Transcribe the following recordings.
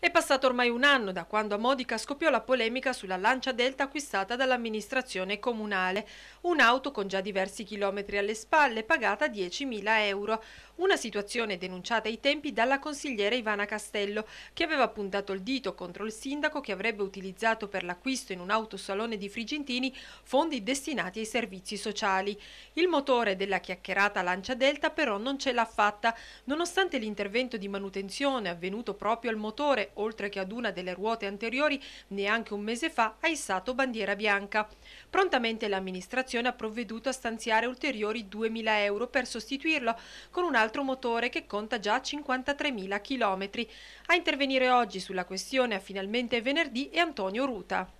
È passato ormai un anno da quando a Modica scoppiò la polemica sulla Lancia Delta acquistata dall'amministrazione comunale, un'auto con già diversi chilometri alle spalle pagata 10.000 euro, una situazione denunciata ai tempi dalla consigliera Ivana Castello che aveva puntato il dito contro il sindaco che avrebbe utilizzato per l'acquisto in un autosalone di Frigentini fondi destinati ai servizi sociali. Il motore della chiacchierata Lancia Delta però non ce l'ha fatta, nonostante l'intervento di manutenzione avvenuto proprio al motore oltre che ad una delle ruote anteriori, neanche un mese fa ha issato bandiera bianca. Prontamente l'amministrazione ha provveduto a stanziare ulteriori 2.000 euro per sostituirlo con un altro motore che conta già 53.000 km. A intervenire oggi sulla questione a finalmente venerdì è Antonio Ruta.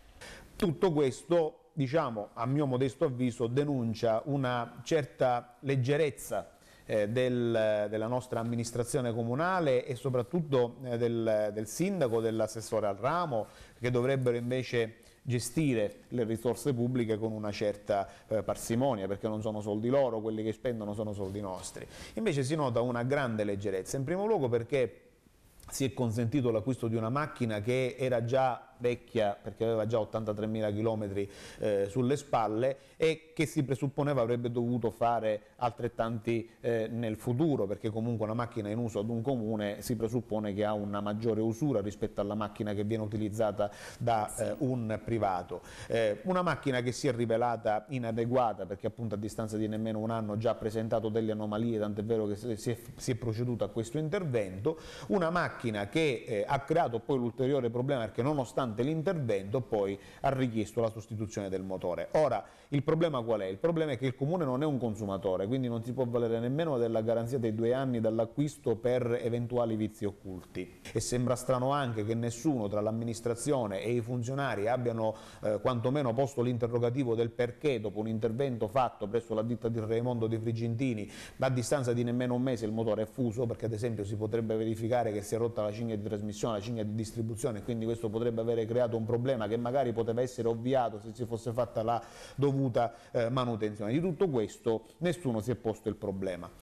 Tutto questo, diciamo, a mio modesto avviso, denuncia una certa leggerezza eh, del, della nostra amministrazione comunale e soprattutto eh, del, del sindaco, dell'assessore al ramo, che dovrebbero invece gestire le risorse pubbliche con una certa eh, parsimonia, perché non sono soldi loro, quelli che spendono sono soldi nostri. Invece si nota una grande leggerezza, in primo luogo perché si è consentito l'acquisto di una macchina che era già vecchia perché aveva già 83.000 km eh, sulle spalle e che si presupponeva avrebbe dovuto fare altrettanti eh, nel futuro perché comunque una macchina in uso ad un comune si presuppone che ha una maggiore usura rispetto alla macchina che viene utilizzata da eh, un privato. Eh, una macchina che si è rivelata inadeguata perché appunto a distanza di nemmeno un anno già ha presentato delle anomalie tant'è vero che si è, si è, proceduto a questo intervento, una macchina che eh, ha creato poi l'ulteriore problema perché nonostante nonostante l'intervento poi ha richiesto la sostituzione del motore. Ora, il problema qual è? Il problema è che il Comune non è un consumatore, quindi non si può valere nemmeno della garanzia dei due anni dall'acquisto per eventuali vizi occulti. E sembra strano anche che nessuno tra l'amministrazione e i funzionari abbiano eh, quantomeno posto l'interrogativo del perché dopo un intervento fatto presso la ditta di Raimondo di Frigentini a distanza di nemmeno un mese il motore è fuso perché ad esempio si potrebbe verificare che si è rotta la cinghia di trasmissione, la cinghia di distribuzione quindi questo potrebbe avere avere creato un problema che magari poteva essere ovviato se si fosse fatta la dovuta eh, manutenzione. Di tutto questo nessuno si è posto il problema.